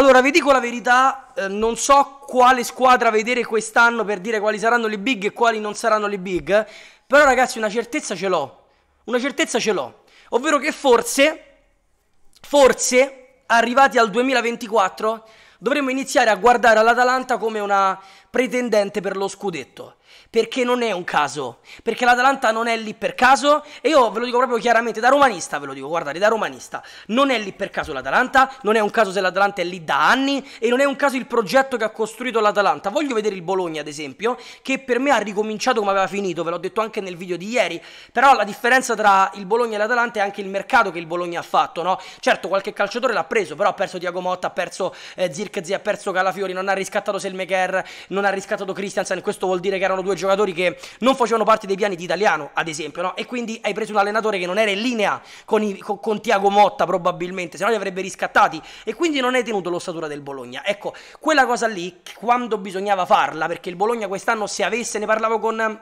Allora, vi dico la verità, eh, non so quale squadra vedere quest'anno per dire quali saranno le big e quali non saranno le big, però ragazzi una certezza ce l'ho, una certezza ce l'ho, ovvero che forse, forse, arrivati al 2024, dovremmo iniziare a guardare all'Atalanta come una pretendente per lo scudetto perché non è un caso, perché l'Atalanta non è lì per caso e io ve lo dico proprio chiaramente da romanista, ve lo dico, guardate, da romanista, non è lì per caso l'Atalanta, non è un caso se l'Atalanta è lì da anni e non è un caso il progetto che ha costruito l'Atalanta. Voglio vedere il Bologna, ad esempio, che per me ha ricominciato come aveva finito, ve l'ho detto anche nel video di ieri, però la differenza tra il Bologna e l'Atalanta è anche il mercato che il Bologna ha fatto, no? Certo, qualche calciatore l'ha preso, però ha perso Diago Motta, ha perso eh, Zirkzee, ha perso Calafiori, non ha riscattato Selmeker, non ha riscattato Christiansen, questo vuol dire che erano due giocatori che non facevano parte dei piani di italiano, ad esempio, no? e quindi hai preso un allenatore che non era in linea con, i, con, con Tiago Motta probabilmente, se no li avrebbe riscattati e quindi non hai tenuto l'ossatura del Bologna. Ecco, quella cosa lì, quando bisognava farla, perché il Bologna quest'anno se avesse, ne parlavo con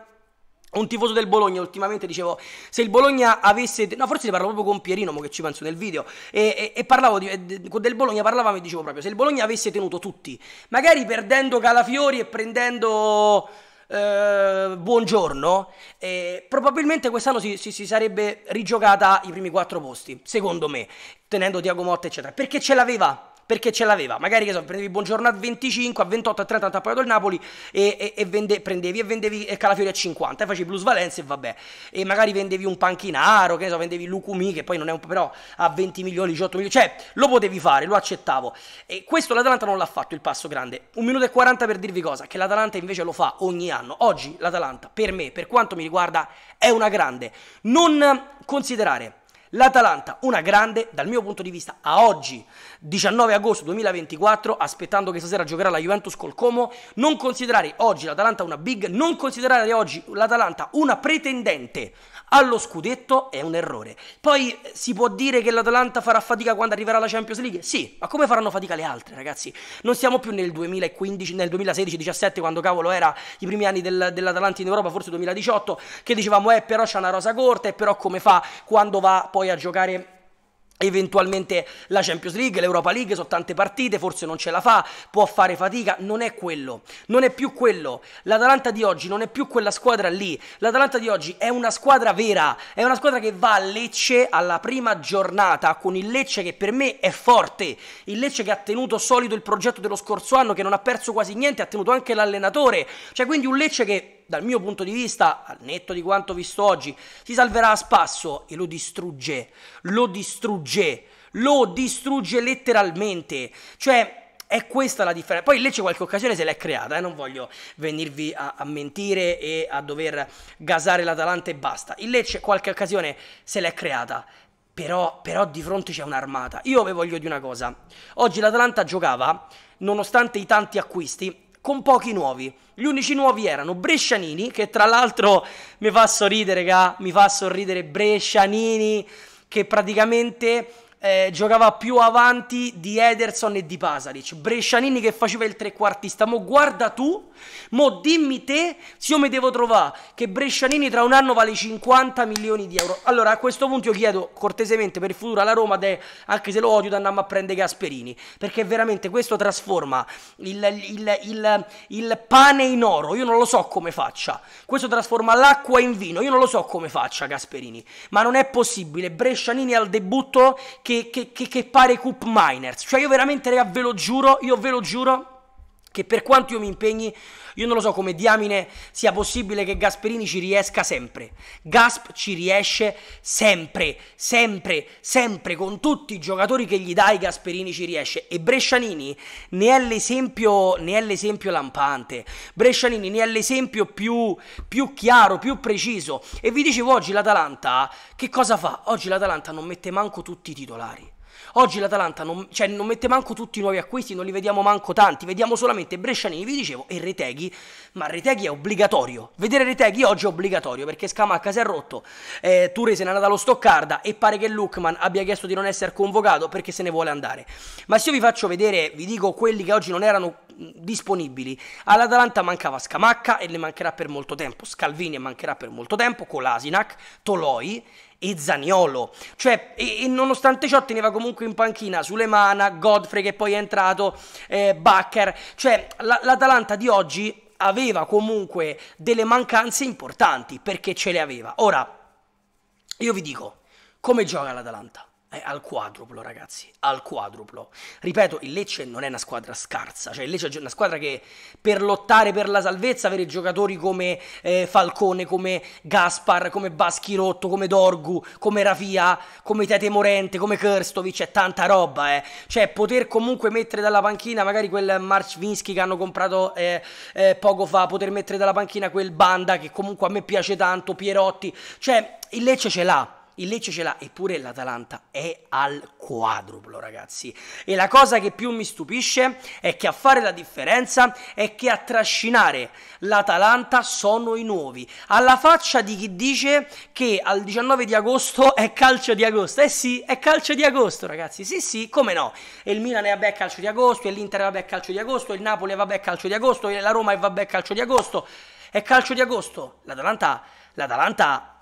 un tifoso del Bologna ultimamente dicevo se il Bologna avesse no forse ne parlavo proprio con Pierino mo che ci penso nel video e, e, e parlavo di, del Bologna parlavamo e dicevo proprio se il Bologna avesse tenuto tutti magari perdendo Calafiori e prendendo eh, buongiorno, eh, probabilmente quest'anno si, si, si, sarebbe rigiocata i primi quattro posti, secondo me, tenendo Tiago Motta, eccetera, perché ce l'aveva perché ce l'aveva. Magari che so, prendevi Buongiorno a 25, a 28, a 30 ha pagato il Napoli e, e, e vende, prendevi e vendevi Calafiori a 50 e facevi Blues Valencia e vabbè. E magari vendevi un panchinaro, che ne so, vendevi Lucumi che poi non è un però a 20 milioni, 18 milioni, cioè lo potevi fare, lo accettavo. E questo l'Atalanta non l'ha fatto il passo grande. Un minuto e 40 per dirvi cosa, che l'Atalanta invece lo fa ogni anno. Oggi l'Atalanta per me, per quanto mi riguarda, è una grande. Non considerare L'Atalanta, una grande dal mio punto di vista a oggi, 19 agosto 2024, aspettando che stasera giocherà la Juventus col Como, non considerare oggi l'Atalanta una big, non considerare oggi l'Atalanta una pretendente allo scudetto è un errore. Poi eh, si può dire che l'Atalanta farà fatica quando arriverà la Champions League? Sì, ma come faranno fatica le altre, ragazzi? Non siamo più nel 2015, nel 2016, 17 quando cavolo era i primi anni del, dell'Atalanta in Europa, forse 2018, che dicevamo "Eh, però c'è una rosa corta, e però come fa quando va poi a giocare eventualmente la Champions League, l'Europa League, sono tante partite, forse non ce la fa, può fare fatica, non è quello, non è più quello. L'Atalanta di oggi non è più quella squadra lì, l'Atalanta di oggi è una squadra vera, è una squadra che va a Lecce alla prima giornata con il Lecce che per me è forte, il Lecce che ha tenuto solido il progetto dello scorso anno, che non ha perso quasi niente, ha tenuto anche l'allenatore, cioè quindi un Lecce che dal mio punto di vista, al netto di quanto visto oggi, si salverà a spasso e lo distrugge, lo distrugge, lo distrugge letteralmente. Cioè, è questa la differenza. Poi Lecce qualche occasione se l'è creata, eh? non voglio venirvi a, a, mentire e a dover gasare l'Atalanta e basta. Il Lecce qualche occasione se l'è creata. Però, però di fronte c'è un'armata. Io vi voglio dire una cosa. Oggi l'Atalanta giocava, nonostante i tanti acquisti, con pochi nuovi. Gli unici nuovi erano Brescianini, che tra l'altro mi fa sorridere, raga, mi fa sorridere Brescianini, che praticamente eh, giocava più avanti di Ederson e di Pasalic. Brescianini che faceva il trequartista. Mo guarda tu, mo dimmi te se io mi devo trovare che Brescianini tra un anno vale 50 milioni di euro. Allora a questo punto io chiedo cortesemente per il futuro alla Roma, de, anche se lo odio, di andare a prendere Gasperini. Perché veramente questo trasforma il, il, il, il pane in oro. Io non lo so come faccia. Questo trasforma l'acqua in vino. Io non lo so come faccia Gasperini. Ma non è possibile. Brescianini al debutto che, che, che, che pare Coop Miners. Cioè io veramente, raga, ve lo giuro, io ve lo giuro, che per quanto io mi impegni, io non lo so come diamine sia possibile che Gasperini ci riesca sempre. Gasp ci riesce sempre, sempre, sempre, con tutti i giocatori che gli dai Gasperini ci riesce. E Brescianini ne è l'esempio, ne è l'esempio lampante, Brescianini ne è l'esempio più, più chiaro, più preciso. E vi dicevo oggi l'Atalanta, che cosa fa? Oggi l'Atalanta non mette manco tutti i titolari. Oggi l'Atalanta non, cioè, non, mette manco tutti i nuovi acquisti, non li vediamo manco tanti, vediamo solamente Brescianini, vi dicevo, e Reteghi, ma Reteghi è obbligatorio. Vedere Reteghi oggi è obbligatorio perché Scamacca si è rotto, eh, Ture se n'è andato allo Stoccarda e pare che Lukman abbia chiesto di non essere convocato perché se ne vuole andare. Ma se io vi faccio vedere, vi dico quelli che oggi non erano disponibili. All'Atalanta mancava Scamacca e le mancherà per molto tempo, Scalvini mancherà per molto tempo, Colasinac, Toloi e Zaniolo. Cioè, e, e, nonostante ciò teneva comunque in panchina Sulemana, Godfrey che poi è entrato, eh, Bacher. Cioè, la, l'Atalanta di oggi aveva comunque delle mancanze importanti perché ce le aveva. Ora, io vi dico, come gioca l'Atalanta? È eh, al quadruplo, ragazzi, al quadruplo. Ripeto, il Lecce non è una squadra scarsa, cioè il Lecce è una squadra che per lottare per la salvezza, avere giocatori come eh, Falcone, come Gaspar, come Baschirotto, come Dorgu, come Rafia, come Tete Morente, come Kerstovic, è tanta roba, eh. Cioè poter comunque mettere dalla panchina magari quel Marchvinsky che hanno comprato eh, eh, poco fa, poter mettere dalla panchina quel Banda che comunque a me piace tanto, Pierotti, cioè il Lecce ce l'ha il Lecce ce l'ha, eppure l'Atalanta è al quadruplo, ragazzi. E la cosa che più mi stupisce è che a fare la differenza è che a trascinare l'Atalanta sono i nuovi. Alla faccia di chi dice che al 19 di agosto è calcio di agosto. Eh sì, è calcio di agosto, ragazzi. Sì, sì, come no? E il Milan è vabbè calcio di agosto, e l'Inter è vabbè calcio di agosto, il Napoli è vabbè calcio di agosto, e la Roma è vabbè calcio di agosto. È calcio di agosto. L'Atalanta l'Atalanta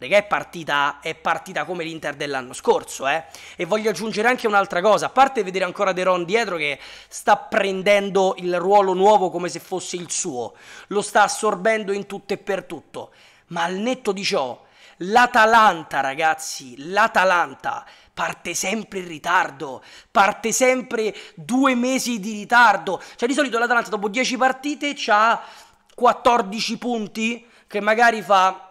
perché è partita, è partita come l'Inter dell'anno scorso, eh? E voglio aggiungere anche un'altra cosa, a parte vedere ancora De Ron dietro che sta prendendo il ruolo nuovo come se fosse il suo, lo sta assorbendo in tutto e per tutto, ma al netto di ciò, l'Atalanta ragazzi, l'Atalanta parte sempre in ritardo, parte sempre due mesi di ritardo, cioè di solito l'Atalanta dopo 10 partite ha 14 punti che magari fa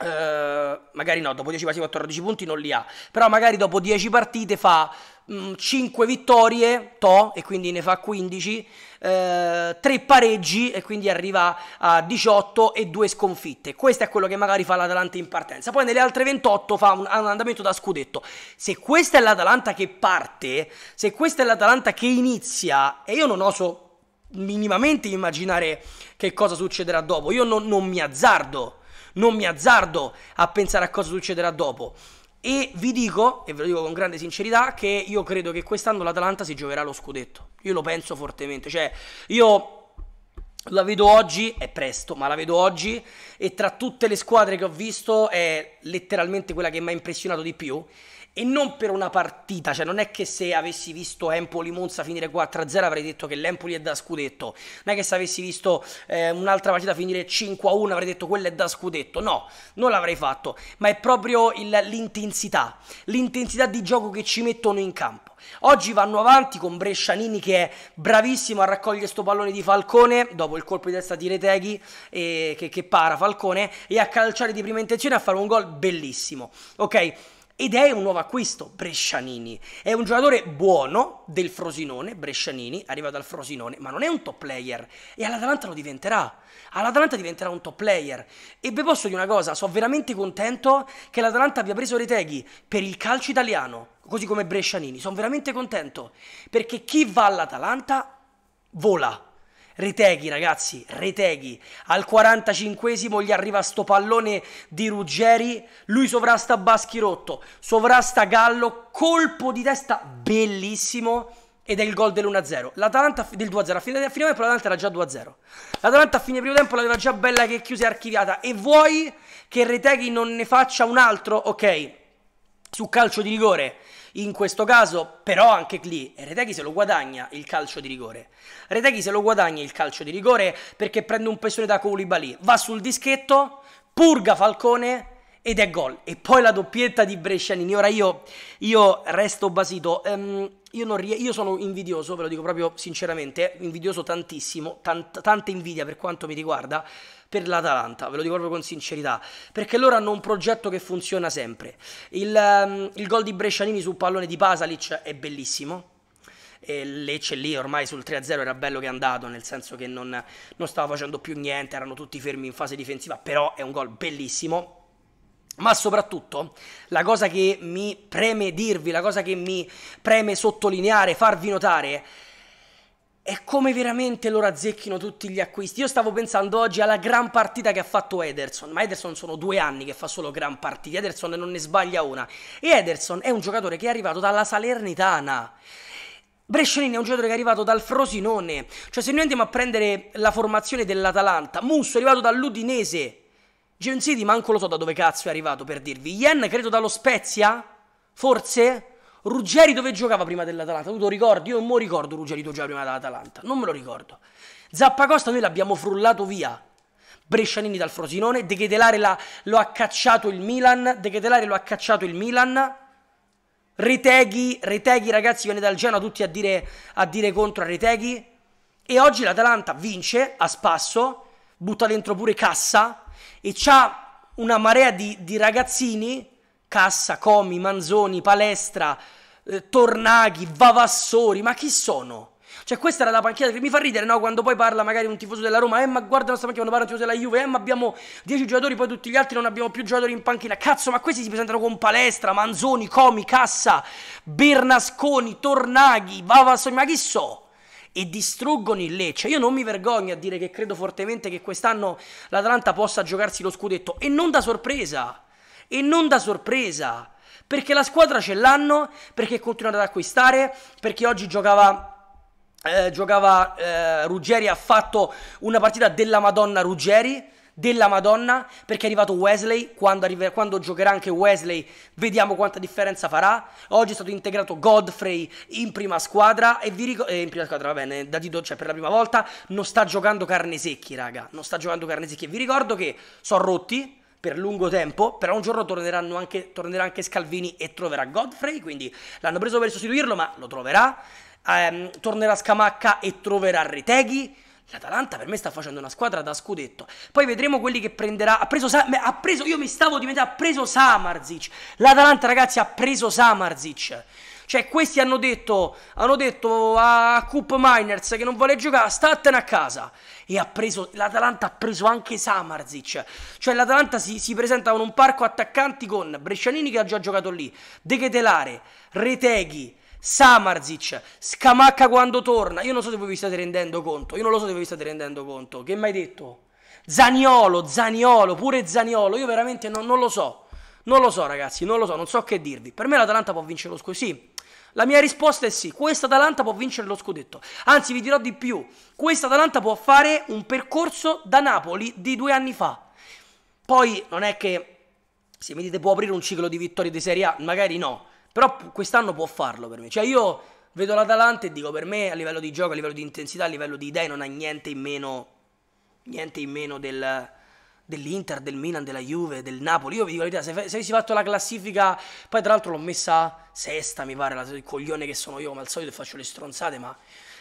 eh, magari no, dopo 10 partite 14 punti non li ha, però magari dopo 10 partite fa mh, mm, 5 vittorie, to, e quindi ne fa 15, uh, 3 pareggi e quindi arriva a 18 e 2 sconfitte. Questo è quello che magari fa l'Atalanta in partenza. Poi nelle altre 28 fa un, un andamento da scudetto. Se questa è l'Atalanta che parte, se questa è l'Atalanta che inizia, e io non oso minimamente immaginare che cosa succederà dopo, io non, non mi azzardo non mi azzardo a pensare a cosa succederà dopo. E vi dico, e ve lo dico con grande sincerità, che io credo che quest'anno l'Atalanta si giocherà lo scudetto. Io lo penso fortemente. Cioè, io la vedo oggi, è presto, ma la vedo oggi e tra tutte le squadre che ho visto è letteralmente quella che mi ha impressionato di più e non per una partita, cioè non è che se avessi visto Empoli-Monza finire 4-0 avrei detto che l'Empoli è da scudetto, non è che se avessi visto eh, un'altra partita finire 5-1 avrei detto quella è da scudetto, no, non l'avrei fatto, ma è proprio il, l'intensità, l'intensità di gioco che ci mettono in campo. Oggi vanno avanti con Brescianini che è bravissimo a raccogliere sto pallone di Falcone dopo il colpo di testa di Reteghi eh, che, che para Falcone e a calciare di prima intenzione a fare un gol bellissimo. Ok, ed è un nuovo acquisto, Brescianini. È un giocatore buono del Frosinone, Brescianini, arriva dal Frosinone, ma non è un top player. E all'Atalanta lo diventerà. All'Atalanta diventerà un top player. E vi posso dire una cosa, sono veramente contento che l'Atalanta abbia preso Reteghi per il calcio italiano, così come Brescianini. Sono veramente contento, perché chi va all'Atalanta vola. Reteghi ragazzi, Reteghi, al 45esimo gli arriva sto pallone di Ruggeri, lui sovrasta Baschirotto, sovrasta Gallo, colpo di testa bellissimo ed è il gol dell'1-0. L'Atalanta del 2-0, a fine, a fine tempo l'Atalanta era già 2-0. L'Atalanta a fine primo tempo l'aveva già bella che chiusa e archiviata e vuoi che Reteghi non ne faccia un altro? Ok, su calcio di rigore in questo caso, però, anche lì Reteghi se lo guadagna il calcio di rigore. Reteghi se lo guadagna il calcio di rigore perché prende un pressione da Koulibaly, va sul dischetto, purga Falcone ed è gol. E poi la doppietta di Brescianini. Ora io, io resto basito. Um, io, rie- io, sono invidioso, ve lo dico proprio sinceramente, invidioso tantissimo, tant- tanta invidia per quanto mi riguarda, per l'Atalanta, ve lo dico proprio con sincerità, perché loro hanno un progetto che funziona sempre. Il, um, il gol di Brescianini sul pallone di Pasalic è bellissimo, e Lecce lì ormai sul 3-0 era bello che è andato, nel senso che non, non stava facendo più niente, erano tutti fermi in fase difensiva, però è un gol bellissimo, ma soprattutto la cosa che mi preme dirvi, la cosa che mi preme sottolineare, farvi notare, è come veramente loro azzecchino tutti gli acquisti. Io stavo pensando oggi alla gran partita che ha fatto Ederson, ma Ederson sono due anni che fa solo gran partita, Ederson non ne sbaglia una. E Ederson è un giocatore che è arrivato dalla Salernitana. Brescianini è un giocatore che è arrivato dal Frosinone, cioè se noi andiamo a prendere la formazione dell'Atalanta, Musso è arrivato dall'Udinese, Jun City manco lo so da dove cazzo è arrivato per dirvi. Yen credo dallo Spezia? Forse? Ruggeri dove giocava prima dell'Atalanta? Tu lo ricordi? Io non mi ricordo Ruggeri dove giocava prima dell'Atalanta. Non me lo ricordo. Zappacosta noi l'abbiamo frullato via. Brescianini dal Frosinone, De Chetelare lo ha cacciato il Milan, De Chetelare lo ha cacciato il Milan. Reteghi, Reteghi ragazzi viene dal Genoa tutti a dire, a dire contro a Reteghi. E oggi l'Atalanta vince a spasso, butta dentro pure Cassa, e c'ha una marea di, di ragazzini, Cassa, Comi, Manzoni, Palestra, eh, Tornaghi, Vavassori, ma chi sono? Cioè, questa era la panchina che mi fa ridere, no? Quando poi parla magari un tifoso della Roma, eh, ma guarda la nostra panchina, quando parla un tifoso della Juve, eh, ma abbiamo 10 giocatori, poi tutti gli altri non abbiamo più giocatori in panchina. Cazzo, ma questi si presentano con Palestra, Manzoni, Comi, Cassa, Bernasconi, Tornaghi, Vavassori, ma chi so? e distruggono il Lecce. Cioè, io non mi vergogno a dire che credo fortemente che quest'anno l'Atalanta possa giocarsi lo scudetto e non da sorpresa. E non da sorpresa. Perché la squadra ce l'hanno, perché continuano ad acquistare, perché oggi giocava eh, giocava eh, Ruggeri, ha fatto una partita della Madonna Ruggeri della Madonna perché è arrivato Wesley, quando, arriver- quando giocherà anche Wesley vediamo quanta differenza farà, oggi è stato integrato Godfrey in prima squadra e vi ricordo, eh, in prima squadra va bene, da Dido, cioè per la prima volta, non sta giocando carne secchi raga, non sta giocando carne secchi e vi ricordo che sono rotti, per lungo tempo, però un giorno anche, tornerà anche Scalvini e troverà Godfrey, quindi l'hanno preso per sostituirlo, ma lo troverà. Ehm, tornerà Scamacca e troverà Reteghi. L'Atalanta per me sta facendo una squadra da scudetto. Poi vedremo quelli che prenderà. Ha preso, ha preso io mi stavo diventando, ha preso Samarzic. L'Atalanta, ragazzi, ha preso Samarzic. Cioè, questi hanno detto, hanno detto a Coop Miners che non vuole giocare, statene a casa. E ha preso, l'Atalanta ha preso anche Samarzic. Cioè, l'Atalanta si, si, presenta con un parco attaccanti con Brescianini che ha già giocato lì, De Chetelare, Reteghi, Samarzic, Scamacca quando torna. Io non so se voi vi state rendendo conto. Io non lo so se voi vi state rendendo conto. Che mai detto? Zaniolo, Zaniolo, pure Zaniolo. Io veramente non, non, lo so. Non lo so, ragazzi, non lo so, non so che dirvi. Per me l'Atalanta può vincere lo scudetto. Sì. La mia risposta è sì, questa Atalanta può vincere lo scudetto. Anzi, vi dirò di più. Questa Atalanta può fare un percorso da Napoli di due anni fa. Poi non è che se mi dite può aprire un ciclo di vittorie di Serie A, magari no però quest'anno può farlo per me. Cioè io vedo l'Atalanta e dico per me a livello di gioco, a livello di intensità, a livello di idee non ha niente in meno, niente in meno del, dell'Inter, del Milan, della Juve, del Napoli. Io vi dico la verità, se, se avessi fatto la classifica, poi tra l'altro l'ho messa sesta, mi pare, la, il coglione che sono io come al solito e faccio le stronzate, ma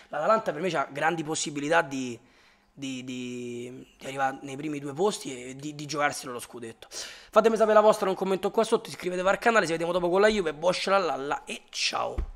l'Atalanta per me ha grandi possibilità di di, di, di, arrivare nei primi due posti e di, di giocarselo lo scudetto. Fatemi sapere la vostra in un commento qua sotto, iscrivetevi al canale, ci vediamo dopo con la Juve, Bosch la Lalla e ciao!